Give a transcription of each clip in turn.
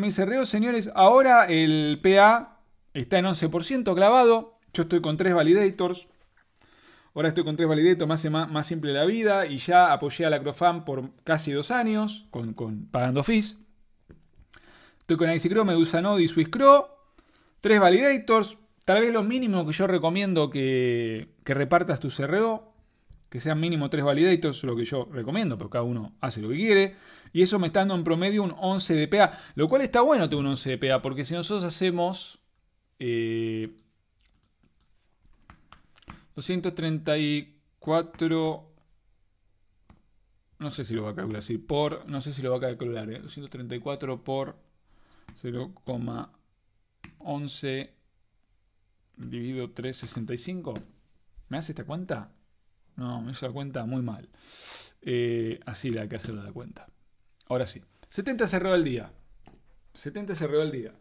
mil CRO, señores. Ahora el PA está en 11% clavado. Yo estoy con tres validators. Ahora estoy con tres validators, me hace más, más, simple la vida. Y ya apoyé a la CROFAM por casi dos años, con, pagando fees. Estoy con ICCRO, Medusa Node y SwissCrow. 3 validators. Tal vez lo mínimo que yo recomiendo que, que repartas tu CRO que sean mínimo 3 validators, lo que yo recomiendo, pero cada uno hace lo que quiere. Y eso me está dando en promedio un 11 de PA, lo cual está bueno tener un 11 de PA, porque si nosotros hacemos 234, eh, no sé si lo va a calcular, así. por, no sé si lo va a calcular, 234 eh, por 0,11 dividido 365, ¿me hace esta cuenta? No, me hizo la cuenta muy mal. Eh, así la que hacer la cuenta. Ahora sí. 70 cerró al día. 70 cerró al día.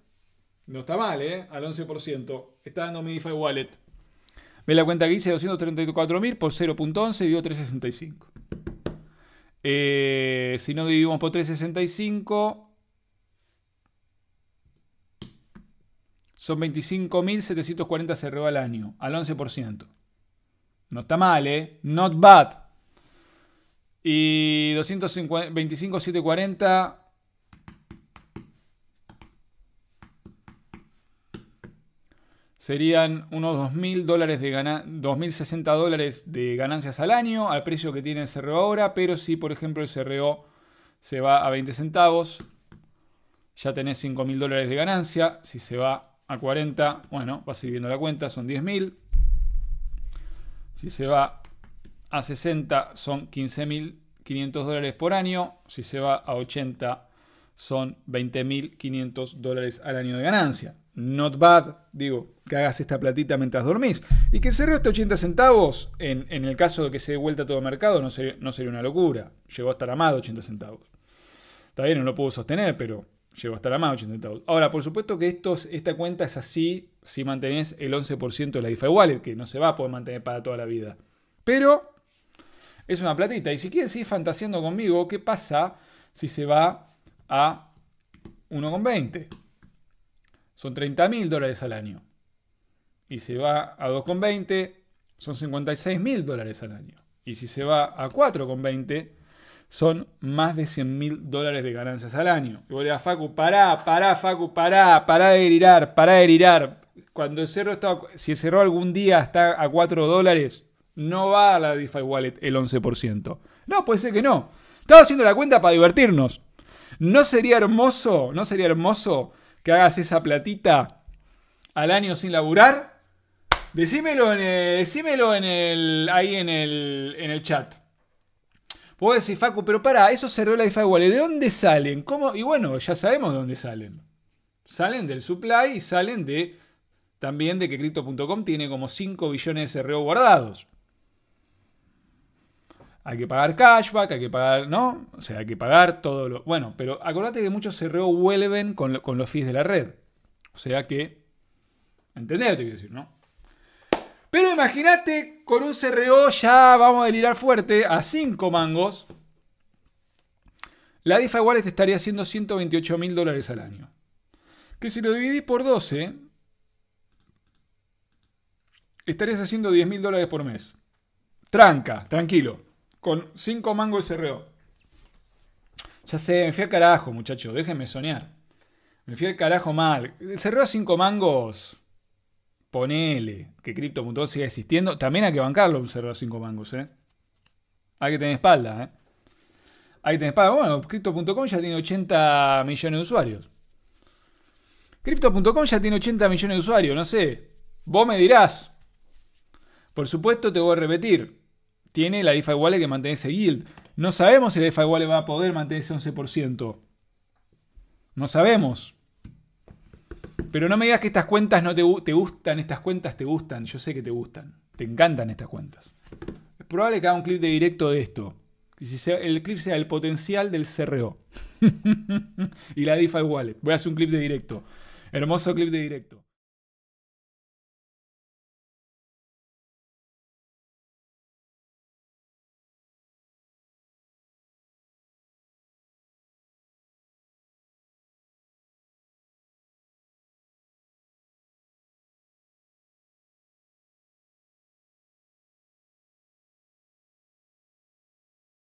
No está mal, ¿eh? Al 11%. Está dando mi DeFi Wallet. Ve la cuenta que hice, 234.000 por 0.11 dio 365. si no dividimos por 365, son 25.740 cerró al año, al 11%. No está mal, ¿eh? Not bad. Y 25,740 Serían unos 2.000 dólares de 2.060 dólares de ganancias al año al precio que tiene el CRO ahora, pero si por ejemplo el CRO se va a 20 centavos, ya tenés 5.000 dólares de ganancia, si se va a 40, bueno, vas a ir viendo la cuenta, son 10.000. Si se va a 60 son 15.500 dólares por año. Si se va a 80 son 20.500 dólares al año de ganancia. Not bad, digo, que hagas esta platita mientras dormís. Y que cerró hasta 80 centavos, en, el caso de que se dé vuelta todo el mercado, no sería, no sería una locura. Llegó hasta la más de 80 centavos. Está bien, no lo puedo sostener, pero Llevo hasta la más 80 Ahora, por supuesto que esta cuenta es así si mantenés el 11% de la DeFi Wallet, que no se va a poder mantener para toda la vida. Pero es una platita. Y si quieres seguir fantaseando conmigo, ¿qué pasa si se va a 1,20? Son 30 mil dólares al año. Y se va a 2,20, son 56 mil dólares al año. Y si se va a 4,20, son más de 100 mil dólares de ganancias al año. Y vos Facu, pará, pará, Facu, pará, pará de girar, pará de Cuando el cerro está, si el cerro algún día está a 4 dólares, no va a la DeFi Wallet el 11%. No, puede ser que no. Estaba haciendo la cuenta para divertirnos. ¿No sería hermoso, no sería hermoso que hagas esa platita al año sin laburar? Decímelo, decímelo en el, ahí en el chat. Puedo decir, Facu, pero para, eso de la IFA ¿De dónde salen? ¿Cómo? Y bueno, ya sabemos de dónde salen. Salen del supply y salen de también de que Crypto.com tiene como 5 billones de reo guardados. Hay que pagar cashback, hay que pagar, ¿no? O sea, hay que pagar todo lo. Bueno, pero acordate que muchos CRO vuelven con, con los fees de la red. O sea que. Entendés lo que te quiero decir, ¿no? Pero imagínate con un CRO ya vamos a delirar fuerte a 5 mangos. La DeFi Wallet estaría haciendo 128 mil dólares al año. Que si lo dividís por 12, estarías haciendo 10 mil dólares por mes. Tranca, tranquilo. Con 5 mangos el CRO. Ya sé, me fui al carajo, muchachos. Déjenme soñar. Me fui al carajo mal. El CRO 5 mangos ponele que Crypto.com siga existiendo, también hay que bancarlo un 5 mangos, ¿eh? Hay que tener espalda, ¿eh? Hay que tener espalda. Bueno, Crypto.com ya tiene 80 millones de usuarios. Crypto.com ya tiene 80 millones de usuarios, no sé. Vos me dirás. Por supuesto, te voy a repetir. Tiene la DeFi Wallet que mantiene ese guild. No sabemos si la DeFi Wallet va a poder mantener ese 11%. No sabemos. Pero no me digas que estas cuentas no te, te gustan, estas cuentas te gustan. Yo sé que te gustan. Te encantan estas cuentas. Es probable que haga un clip de directo de esto. Y si sea, el clip sea el potencial del CRO. y la DeFi Wallet. Voy a hacer un clip de directo. Hermoso clip de directo.